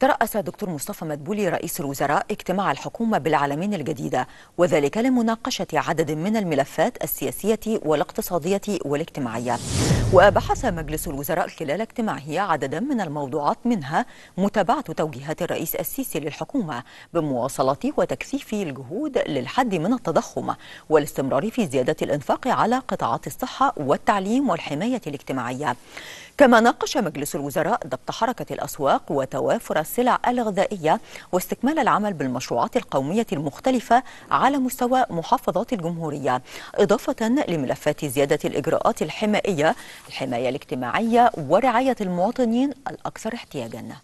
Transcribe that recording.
ترأس دكتور مصطفى مدبولي رئيس الوزراء اجتماع الحكومة بالعالمين الجديدة وذلك لمناقشة عدد من الملفات السياسية والاقتصادية والاجتماعية وبحث مجلس الوزراء خلال اجتماعه عددا من الموضوعات منها متابعة توجيهات الرئيس السيسي للحكومة بمواصلة وتكثيف الجهود للحد من التضخم والاستمرار في زيادة الإنفاق على قطاعات الصحة والتعليم والحماية الاجتماعية كما ناقش مجلس الوزراء ضبط حركة الأسواق وتوافر السلع الغذائية واستكمال العمل بالمشروعات القومية المختلفة على مستوى محافظات الجمهورية إضافة لملفات زيادة الإجراءات الحمائية الحماية الاجتماعية ورعاية المواطنين الأكثر احتياجاً